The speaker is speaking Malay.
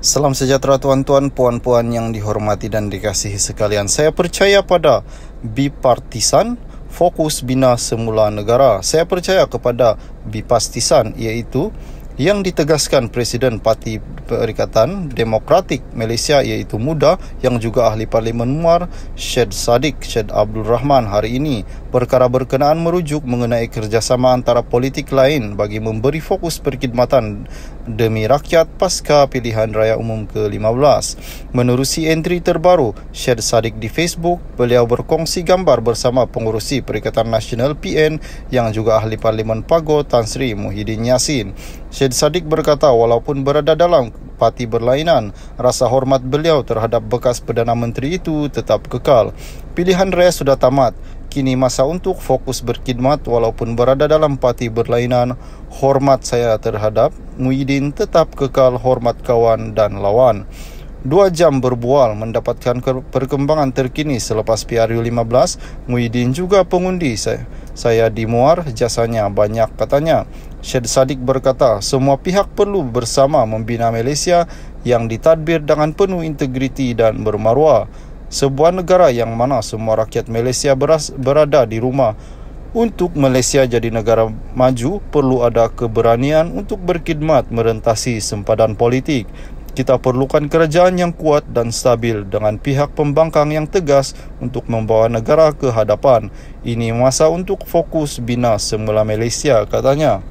Salam sejahtera tuan-tuan, puan-puan yang dihormati dan dikasihi sekalian. Saya percaya pada bipartisan fokus bina semula negara. Saya percaya kepada bipartisan iaitu yang ditegaskan Presiden Parti Perikatan Demokratik Malaysia iaitu Muda yang juga Ahli Parlimen Muar Syed Sadiq, Syed Abdul Rahman hari ini perkara berkenaan merujuk mengenai kerjasama antara politik lain bagi memberi fokus perkhidmatan Demi Rakyat Pasca Pilihan Raya Umum ke-15. Menerusi entry terbaru, Syed Sadiq di Facebook, beliau berkongsi gambar bersama pengurusi Perikatan Nasional PN yang juga Ahli Parlimen Pago Tan Sri Muhyiddin Yassin. Syed Sadiq berkata walaupun berada dalam parti berlainan, rasa hormat beliau terhadap bekas Perdana Menteri itu tetap kekal. Pilihan raya sudah tamat kini masa untuk fokus berkhidmat walaupun berada dalam parti berlainan. Hormat saya terhadap Muhyiddin tetap kekal hormat kawan dan lawan. Dua jam berbual mendapatkan perkembangan terkini selepas PRU 15, Muhyiddin juga pengundi saya. Saya di muar, jasanya banyak katanya. Syed Sadiq berkata, semua pihak perlu bersama membina Malaysia yang ditadbir dengan penuh integriti dan bermaruah sebuah negara yang mana semua rakyat Malaysia beras, berada di rumah. Untuk Malaysia jadi negara maju, perlu ada keberanian untuk berkhidmat merentasi sempadan politik. Kita perlukan kerajaan yang kuat dan stabil dengan pihak pembangkang yang tegas untuk membawa negara ke hadapan. Ini masa untuk fokus bina semula Malaysia, katanya.